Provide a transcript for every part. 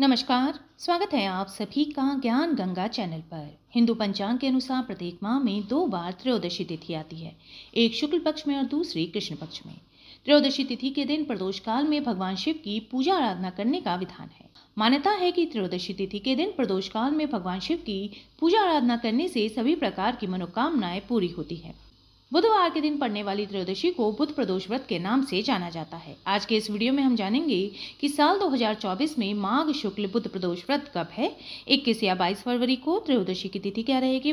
नमस्कार स्वागत है आप सभी का ज्ञान गंगा चैनल पर हिंदू पंचांग के अनुसार प्रत्येक माह में दो बार त्रयोदशी तिथि आती है एक शुक्ल पक्ष में और दूसरी कृष्ण पक्ष में त्रयोदशी तिथि के दिन प्रदोष काल में भगवान शिव की पूजा आराधना करने का विधान है मान्यता है कि त्रयोदशी तिथि के दिन प्रदोष काल में भगवान शिव की पूजा आराधना करने से सभी प्रकार की मनोकामनाएं पूरी होती है बुधवार के दिन पड़ने वाली त्रयोदशी को बुध प्रदोष व्रत के नाम से जाना जाता है आज के इस वीडियो में हम जानेंगे कि साल 2024 में माघ शुक्ल बुध प्रदोष व्रत कब है 21 या 22 फरवरी को त्रयोदशी की तिथि क्या रहेगी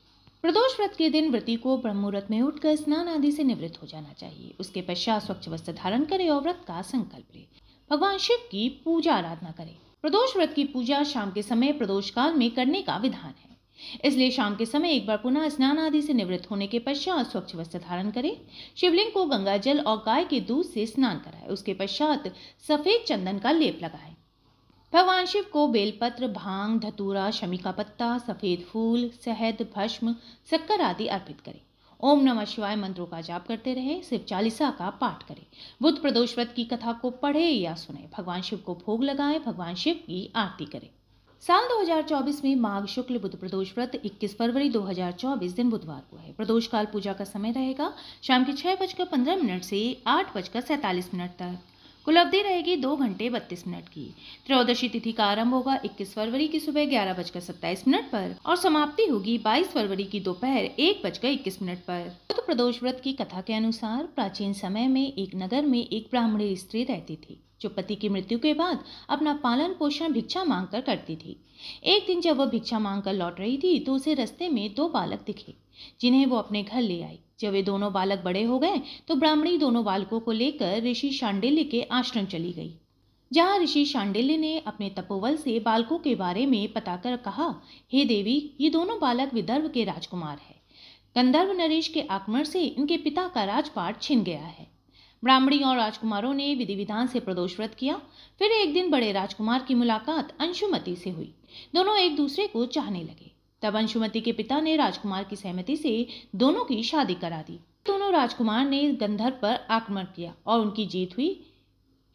प्रदोष व्रत के दिन व्रती को मुहूर्त में उठकर स्नान आदि से निवृत्त हो जाना चाहिए उसके पश्चात स्वच्छ वस्त्र धारण करें और व्रत का संकल्प ले भगवान शिव की पूजा आराधना करें प्रदोष व्रत की पूजा शाम के समय प्रदोष काल में करने का विधान है इसलिए शाम के समय एक बार पुनः स्नान आदि से निवृत्त होने के पश्चात स्वच्छ वस्त्र धारण करें शिवलिंग को गंगा जल और गाय के दूध से स्नान कराएं उसके पश्चात सफेद चंदन का लेप लगाएं भगवान शिव को बेलपत्र भांग धतूरा शमी का पत्ता सफ़ेद फूल शहद भस्म शक्कर आदि अर्पित करें ओम नमः शिवाय मंत्रों का जाप करते रहें शिव चालीसा का पाठ करें बुद्ध प्रदोष व्रत की कथा को पढ़े या सुने भगवान शिव को भोग लगाएं भगवान शिव की आरती करें साल 2024 में माघ शुक्ल बुद्ध प्रदोष व्रत 21 फरवरी 2024 दिन बुधवार को है प्रदोष काल पूजा का समय रहेगा शाम के छह बजकर पंद्रह मिनट से आठ बजकर सैंतालीस मिनट तक कुल अवधि रहेगी दो घंटे बत्तीस मिनट की त्रयोदशी तिथि का आरंभ होगा 21 फरवरी की सुबह ग्यारह बजकर सत्ताईस मिनट पर और समाप्ति होगी 22 फरवरी की दोपहर एक बजकर इक्कीस मिनट पर तो प्रदोष व्रत की कथा के अनुसार प्राचीन समय में एक नगर में एक ब्राह्मणी स्त्री रहती थी जो पति की मृत्यु के बाद अपना पालन पोषण भिक्षा मांगकर करती थी एक दिन जब वह भिक्षा मांगकर लौट रही थी तो उसे रस्ते में दो बालक दिखे जिन्हें वो अपने घर ले आई जब वे दोनों बालक बड़े हो गए तो ब्राह्मणी दोनों बालकों को लेकर ऋषि शांडिल्य के आश्रम चली गई जहाँ ऋषि शांडिल्य ने अपने तपोवल से बालकों के बारे में बताकर कहा हे देवी ये दोनों बालक विदर्भ के राजकुमार है गंधर्व नरेश के आक्रमण से इनके पिता का राजपाट छिन गया है ब्राह्मणी और राजकुमारों ने विधि विधान से प्रदोष व्रत किया फिर एक दिन बड़े राजकुमार की मुलाकात अंशुमति से हुई दोनों एक दूसरे को चाहने लगे तब अंशुमति के पिता ने राजकुमार की सहमति से दोनों की शादी करा दी दोनों राजकुमार ने गंधर्व पर आक्रमण किया और उनकी जीत हुई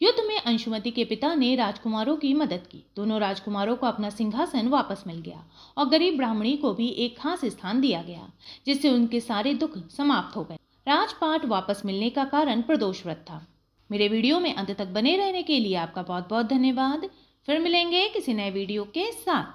युद्ध में अंशुमति के पिता ने राजकुमारों की मदद की दोनों राजकुमारों को अपना सिंहासन वापस मिल गया और गरीब ब्राह्मणी को भी एक खास स्थान दिया गया जिससे उनके सारे दुख समाप्त हो गए राजपाट वापस मिलने का कारण प्रदोष व्रत था मेरे वीडियो में अंत तक बने रहने के लिए आपका बहुत बहुत धन्यवाद फिर मिलेंगे किसी नए वीडियो के साथ